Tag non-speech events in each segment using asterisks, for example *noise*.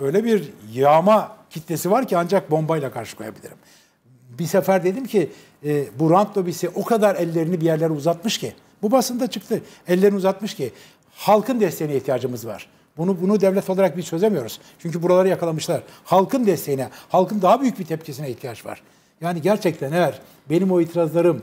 öyle bir yağma kitlesi var ki ancak bombayla karşı koyabilirim. Bir sefer dedim ki e, bu rant lobisi o kadar ellerini bir yerlere uzatmış ki. Bu basında çıktı. Ellerini uzatmış ki halkın desteğine ihtiyacımız var. Bunu bunu devlet olarak biz çözemiyoruz. Çünkü buraları yakalamışlar. Halkın desteğine, halkın daha büyük bir tepkisine ihtiyaç var. Yani gerçekten eğer benim o itirazlarım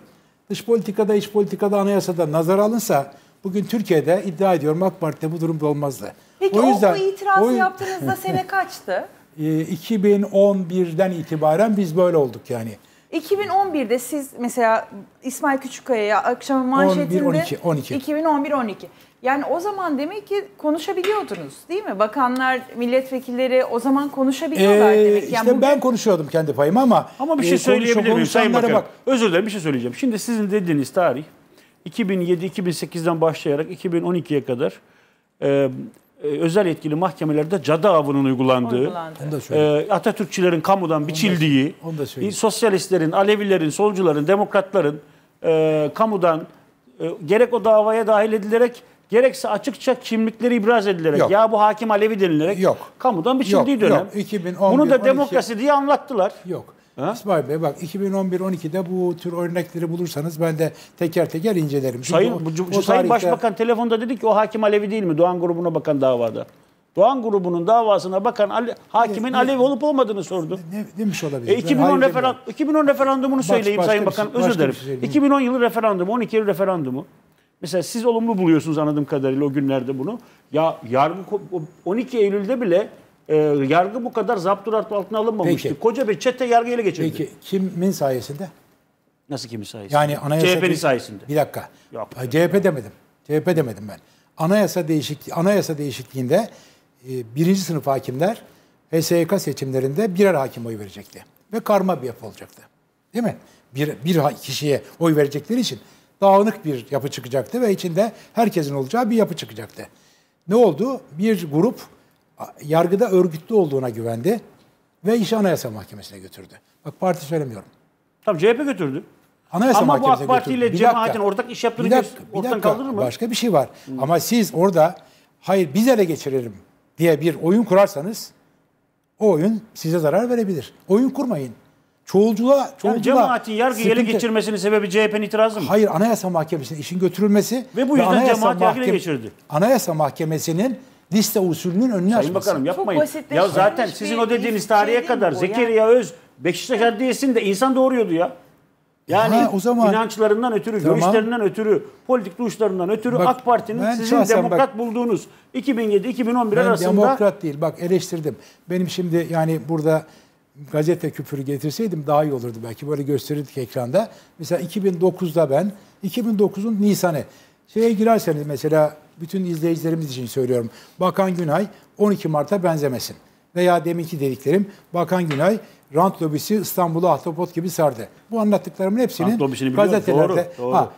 dış politikada, iç politikada, anayasada nazar alınsa Bugün Türkiye'de iddia ediyorum AK Parti'de bu durum olmazdı. Peki o, yüzden, o itirazı o... yaptığınızda sene *laughs* kaçtı? 2011'den ee, itibaren biz böyle olduk yani. 2011'de siz mesela İsmail Küçükkaya'ya akşam manşetinde 2011 12, 12. 2011 12. Yani o zaman demek ki konuşabiliyordunuz değil mi? Bakanlar, milletvekilleri o zaman konuşabiliyorlar ee, demek. Yani işte bugün... ben konuşuyordum kendi payımı ama Ama bir e, şey e, söyleyebilir miyim Sayın Bakan? Bak. Özür dilerim bir şey söyleyeceğim. Şimdi sizin dediğiniz tarih 2007-2008'den başlayarak 2012'ye kadar e, e, özel yetkili mahkemelerde cadı avının uygulandığı, Uygulandı. e, Atatürkçülerin kamudan biçildiği, onu da, onu da sosyalistlerin, Alevilerin, solcuların, demokratların e, kamudan e, gerek o davaya dahil edilerek gerekse açıkça kimlikleri ibraz edilerek yok. ya bu hakim Alevi denilerek yok. kamudan biçildiği yok, dönem. Yok. 2011, Bunu da 12... demokrasi diye anlattılar. Yok. Ha? İsmail Bey bak 2011-12'de bu tür örnekleri bulursanız ben de teker teker incelerim. Çünkü sayın, o, o tarihte... sayın Başbakan telefonda dedi ki o hakim Alevi değil mi? Doğan grubuna bakan davada. Doğan grubunun davasına bakan Ali, hakimin ne, Alevi olup olmadığını sordu. Ne demiş olabilir? E, 2010 referan, 2010 referandumunu baş, söyleyeyim başka Sayın şey, Bakan. özür dilerim. 2010 şey yılı referandumu, 12 Eylül referandumu. Mesela siz olumlu buluyorsunuz anladığım kadarıyla o günlerde bunu. Ya yargı 12 Eylül'de bile e, yargı bu kadar zapturapt altına alınmamıştı. Peki. Koca bir çete yargıyla geçirdi. Peki kimin sayesinde? Nasıl kimin sayesinde? Yani anayasa CHP'nin sayesinde. Bir dakika. Yok. CHP demedim. CHP demedim ben. Anayasa değişik anayasa değişikliğinde e, birinci sınıf hakimler HSYK seçimlerinde birer hakim oy verecekti ve karma bir yapı olacaktı. Değil mi? Bir, bir kişiye oy verecekleri için dağınık bir yapı çıkacaktı ve içinde herkesin olacağı bir yapı çıkacaktı. Ne oldu? Bir grup yargıda örgütlü olduğuna güvendi ve işi Anayasa Mahkemesi'ne götürdü. Bak parti söylemiyorum. Tabii CHP götürdü. Anayasa Ama bu AK Parti ile cemaatin ortak iş yaptığını bir dakika, bir ortadan dakika, kaldırır mı? Başka bir şey var. Hmm. Ama siz orada hayır biz ele geçirelim diye bir oyun kurarsanız o oyun size zarar verebilir. Oyun kurmayın. Çoğulculuğa, çoğulculuğa yani cemaatin yargıyı ele geçirmesinin sebebi CHP'nin itirazı mı? Hayır, Anayasa Mahkemesi'nin işin götürülmesi ve bu yüzden ve cemaat mahkem- yargıyı geçirdi. Anayasa Mahkemesi'nin liste usulünün önüne Sayın açması. Bakanım yapmayın. Ya zaten sizin o şey dediğiniz tarihe şey kadar Zekeriya Öz Beşiktaş Adliyesi'nde insan doğuruyordu ya. Yani ha, o zaman inançlarından ötürü, tamam. görüşlerinden ötürü, politik duruşlarından ötürü bak, AK Parti'nin sizin demokrat bak, bulduğunuz 2007-2011 arasında demokrat değil. Bak eleştirdim. Benim şimdi yani burada gazete küfürü getirseydim daha iyi olurdu belki. Böyle gösterirdik ekranda. Mesela 2009'da ben 2009'un Nisan'ı Şeye girerseniz mesela bütün izleyicilerimiz için söylüyorum. Bakan Günay 12 Mart'a benzemesin. Veya deminki dediklerim Bakan Günay rant lobisi İstanbul'u ahtapot gibi sardı. Bu anlattıklarımın hepsinin gazetelerde. Doğru, doğru. Ha,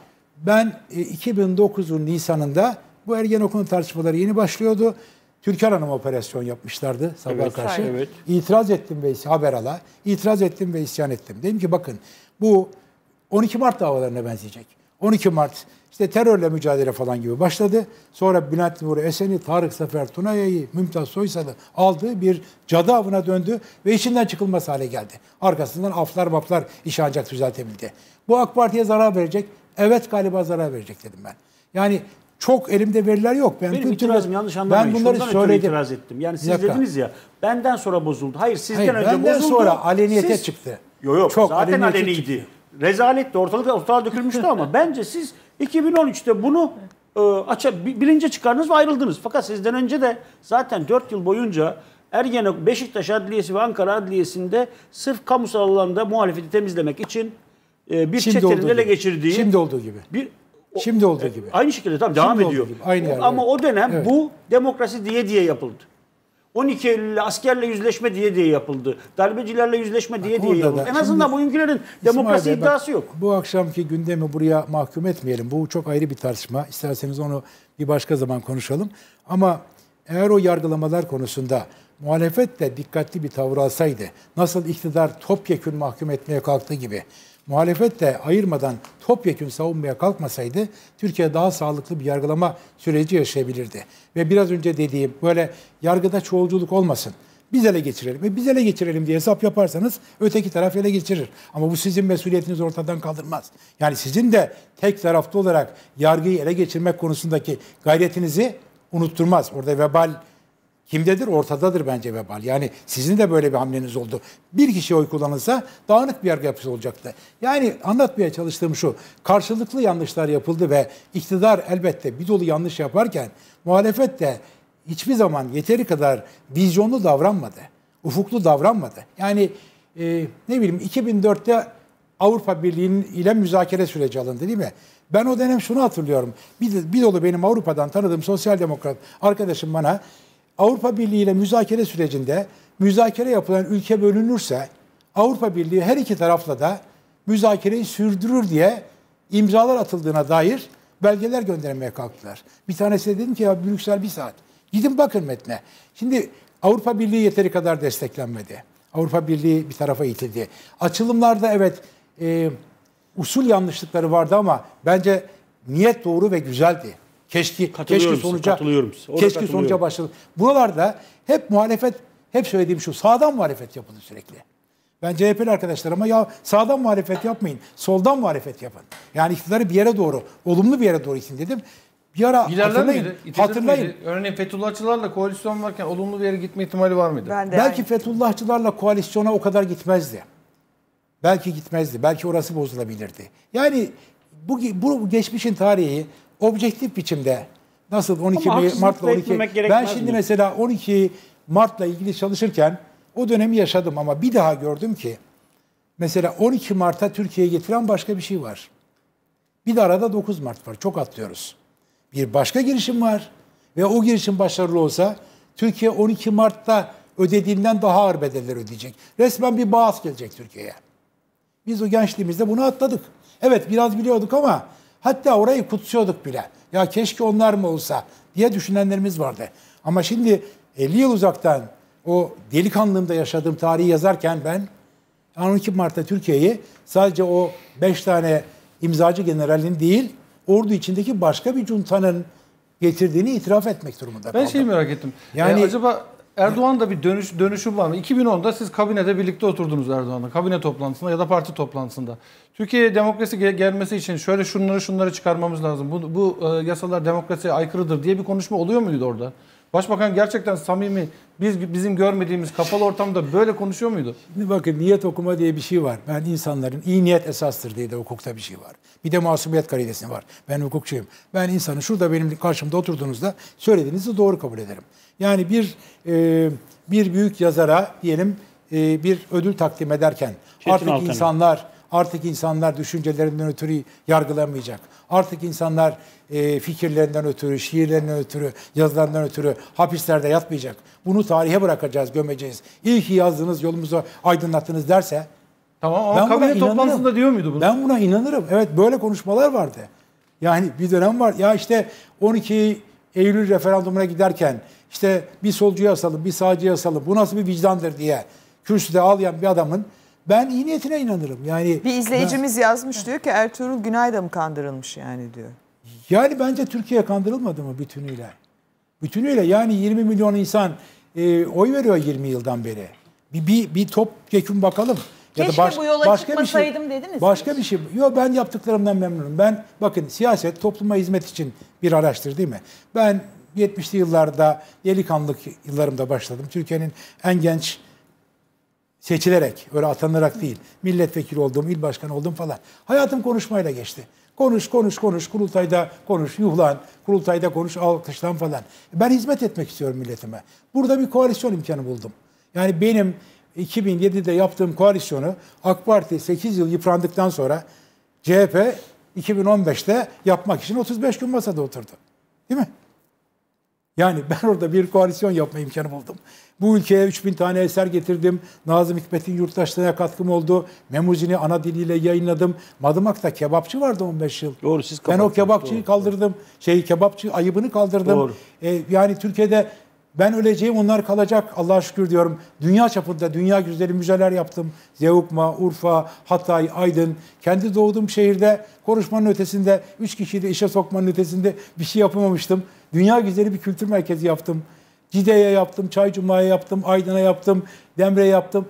ben 2009'un e, Nisan'ında bu Ergenekon tartışmaları yeni başlıyordu. Türker Hanım operasyon yapmışlardı sabah evet, karşı. Evet. İtiraz ettim ve haber ala. İtiraz ettim ve isyan ettim. Dedim ki bakın bu 12 Mart davalarına benzeyecek. 12 Mart işte terörle mücadele falan gibi başladı. Sonra Bülent Nur Esen'i, Tarık Sefer Tuna'yı, Mümtaz Soysal'ı aldığı bir cadı avına döndü ve içinden çıkılmaz hale geldi. Arkasından aflar maflar işe ancak düzeltebildi. Bu AK Parti'ye zarar verecek. Evet galiba zarar verecek dedim ben. Yani çok elimde veriler yok. Ben Benim itirazım yanlış anlamayın. Ben bunları Şundan söyledim. itiraz ettim. Yani siz Yaka. dediniz ya benden sonra bozuldu. Hayır sizden Hayır, önce benden bozuldu. sonra aleniyete siz... çıktı. Yok yok çok zaten aleniyete aleniydi. Çıktı. Rezalet de ortalık ortalığa dökülmüştü ama *laughs* bence siz 2013'te bunu e, aça, bilince çıkardınız ve ayrıldınız. Fakat sizden önce de zaten 4 yıl boyunca Ergene, Beşiktaş Adliyesi ve Ankara Adliyesi'nde sırf kamusal alanda muhalefeti temizlemek için e, bir Şimdi çetenin ele geçirdiği... Şimdi olduğu gibi. Bir, o, Şimdi olduğu e, gibi. Aynı şekilde tamam devam ediyor. Gibi, aynı o, Ama o dönem evet. bu demokrasi diye diye yapıldı. 12 Eylül'le askerle yüzleşme diye diye yapıldı. Darbecilerle yüzleşme diye bak, diye yapıldı. Da, en azından şimdi, bugünkülerin demokrasi İsmail iddiası bak, yok. Bu akşamki gündemi buraya mahkum etmeyelim. Bu çok ayrı bir tartışma. İsterseniz onu bir başka zaman konuşalım. Ama eğer o yargılamalar konusunda muhalefet de dikkatli bir tavır alsaydı, nasıl iktidar topyekün mahkum etmeye kalktığı gibi muhalefet de ayırmadan topyekün savunmaya kalkmasaydı Türkiye daha sağlıklı bir yargılama süreci yaşayabilirdi. Ve biraz önce dediğim böyle yargıda çoğulculuk olmasın. Biz ele geçirelim ve biz ele geçirelim diye hesap yaparsanız öteki taraf ele geçirir. Ama bu sizin mesuliyetiniz ortadan kaldırmaz. Yani sizin de tek taraflı olarak yargıyı ele geçirmek konusundaki gayretinizi unutturmaz. Orada vebal kimdedir? Ortadadır bence vebal. Yani sizin de böyle bir hamleniz oldu. Bir kişi oy kullanılsa dağınık bir yargı yapısı olacaktı. Yani anlatmaya çalıştığım şu, karşılıklı yanlışlar yapıldı ve iktidar elbette bir dolu yanlış yaparken muhalefet de hiçbir zaman yeteri kadar vizyonlu davranmadı. Ufuklu davranmadı. Yani e, ne bileyim 2004'te Avrupa Birliği'nin ile müzakere süreci alındı değil mi? Ben o dönem şunu hatırlıyorum. Bir, bir dolu benim Avrupa'dan tanıdığım sosyal demokrat arkadaşım bana Avrupa Birliği ile müzakere sürecinde müzakere yapılan ülke bölünürse Avrupa Birliği her iki tarafla da müzakereyi sürdürür diye imzalar atıldığına dair belgeler göndermeye kalktılar. Bir tanesi de dedim ki ya Brüksel bir saat. Gidin bakın metne. Şimdi Avrupa Birliği yeteri kadar desteklenmedi. Avrupa Birliği bir tarafa itildi. Açılımlarda evet e, usul yanlışlıkları vardı ama bence niyet doğru ve güzeldi. Keşke keşke sonuca keşke sonuca başladı. Buralarda hep muhalefet hep söylediğim şu sağdan muhalefet yapıldı sürekli. Ben CHP'li ama ya sağdan muhalefet yapmayın, soldan muhalefet yapın. Yani iktidarı bir yere doğru, olumlu bir yere doğru itin dedim. Bir ara hatırlayın. Miydi? hatırlayın. Miydi? Örneğin Fethullahçılarla koalisyon varken olumlu bir yere gitme ihtimali var mıydı? Belki aynı. Fethullahçılarla koalisyona o kadar gitmezdi. Belki gitmezdi. Belki orası bozulabilirdi. Yani bu, bu geçmişin tarihi objektif biçimde nasıl 12 Ama Mart'la 12 ben şimdi mi? mesela 12 Mart'la ilgili çalışırken o dönemi yaşadım ama bir daha gördüm ki mesela 12 Mart'a Türkiye'ye getiren başka bir şey var. Bir de arada 9 Mart var. Çok atlıyoruz. Bir başka girişim var ve o girişim başarılı olsa Türkiye 12 Mart'ta ödediğinden daha ağır bedeller ödeyecek. Resmen bir bağız gelecek Türkiye'ye. Biz o gençliğimizde bunu atladık. Evet biraz biliyorduk ama Hatta orayı kutsuyorduk bile. Ya keşke onlar mı olsa diye düşünenlerimiz vardı. Ama şimdi 50 yıl uzaktan o delikanlımda yaşadığım tarihi yazarken ben 12 Mart'ta Türkiye'yi sadece o 5 tane imzacı generalin değil, ordu içindeki başka bir cuntanın getirdiğini itiraf etmek durumunda Ben kaldım. şeyi merak ettim. Yani e, acaba Erdoğan da bir dönüş dönüşüm var mı? 2010'da siz kabinede birlikte oturdunuz Erdoğan'la. Kabine toplantısında ya da parti toplantısında. Türkiye'ye demokrasi gelmesi için şöyle şunları şunları çıkarmamız lazım. Bu, bu e, yasalar demokrasiye aykırıdır diye bir konuşma oluyor muydu orada? Başbakan gerçekten samimi biz bizim görmediğimiz kapalı ortamda böyle konuşuyor muydu? Şimdi bakın niyet okuma diye bir şey var. Ben insanların iyi niyet esastır diye de hukukta bir şey var. Bir de masumiyet karidesi var. Ben hukukçuyum. Ben insanı şurada benim karşımda oturduğunuzda söylediğinizi doğru kabul ederim. Yani bir e, bir büyük yazara diyelim e, bir ödül takdim ederken Çetin artık Altan. insanlar Artık insanlar düşüncelerinden ötürü yargılanmayacak. Artık insanlar e, fikirlerinden ötürü, şiirlerinden ötürü, yazılarından ötürü hapislerde yatmayacak. Bunu tarihe bırakacağız, gömeceğiz. İyi ki yazdınız, yolumuzu aydınlattınız derse Tamam ama ben kabine toplantısında diyor muydu bunu? Ben buna inanırım. Evet böyle konuşmalar vardı. Yani bir dönem var. Ya işte 12 Eylül referandumuna giderken işte bir solcuya asalım, bir sağcıya asalım. Bu nasıl bir vicdandır diye kürsüde ağlayan bir adamın ben iyi niyetine inanırım. Yani bir izleyicimiz ben, yazmış diyor ki Ertuğrul Günay da mı kandırılmış yani diyor. Yani bence Türkiye kandırılmadı mı bütünüyle? Bütünüyle yani 20 milyon insan e, oy veriyor 20 yıldan beri. Bir, bir, bir top çekim bakalım. Ya Keşke da baş, bu yola başka bir şey, dediniz. Başka bir şey. Yok ben yaptıklarımdan memnunum. Ben bakın siyaset topluma hizmet için bir araçtır değil mi? Ben 70'li yıllarda delikanlık yıllarımda başladım. Türkiye'nin en genç Seçilerek, öyle atanarak değil. Milletvekili oldum, il başkanı oldum falan. Hayatım konuşmayla geçti. Konuş, konuş, konuş, kurultayda konuş, yuhlan, kurultayda konuş, alkışlan falan. Ben hizmet etmek istiyorum milletime. Burada bir koalisyon imkanı buldum. Yani benim 2007'de yaptığım koalisyonu AK Parti 8 yıl yıprandıktan sonra CHP 2015'te yapmak için 35 gün masada oturdu. Değil mi? Yani ben orada bir koalisyon yapma imkanı buldum. Bu ülkeye 3000 tane eser getirdim. Nazım Hikmet'in yurttaşlığına katkım oldu. Memuzini ana diliyle yayınladım. Madımak'ta kebapçı vardı 15 yıl. Doğru siz Ben o kebapçıyı doğru, kaldırdım. Doğru. Şey kebapçı ayıbını kaldırdım. Doğru. Ee, yani Türkiye'de ben öleceğim onlar kalacak Allah'a şükür diyorum. Dünya çapında dünya güzeli müzeler yaptım. Zeugma, Urfa, Hatay, Aydın. Kendi doğduğum şehirde konuşmanın ötesinde, üç kişiyi de işe sokmanın ötesinde bir şey yapamamıştım dünya güzeli bir kültür merkezi yaptım. Cide'ye yaptım, Çaycuma'ya yaptım, Aydın'a yaptım, Demre'ye yaptım.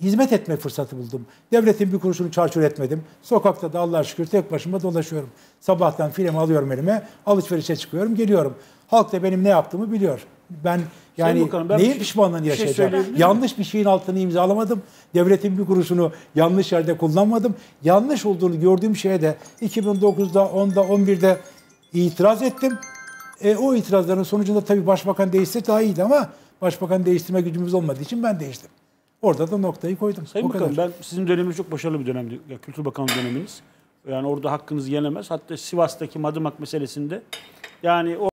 Hizmet etme fırsatı buldum. Devletin bir kuruşunu çarçur etmedim. Sokakta da Allah şükür tek başıma dolaşıyorum. Sabahtan filmi alıyorum elime, alışverişe çıkıyorum, geliyorum. Halk da benim ne yaptığımı biliyor. Ben yani Sayın Bakanım, ben neyin şey, pişmanlığını şey yaşayacağım? yanlış bir şeyin altını imzalamadım. Devletin bir kuruşunu yanlış yerde kullanmadım. Yanlış olduğunu gördüğüm şeye de 2009'da, 10'da, 11'de itiraz ettim. E, o itirazların sonucunda tabii başbakan değişse daha iyiydi ama başbakan değiştirme gücümüz olmadığı için ben değiştim. Orada da noktayı koydum. Sayın o Bakanım kadar. ben sizin döneminiz çok başarılı bir dönemdi. Ya, Kültür Bakanı döneminiz. Yani orada hakkınız yenemez. Hatta Sivas'taki Madımak meselesinde yani o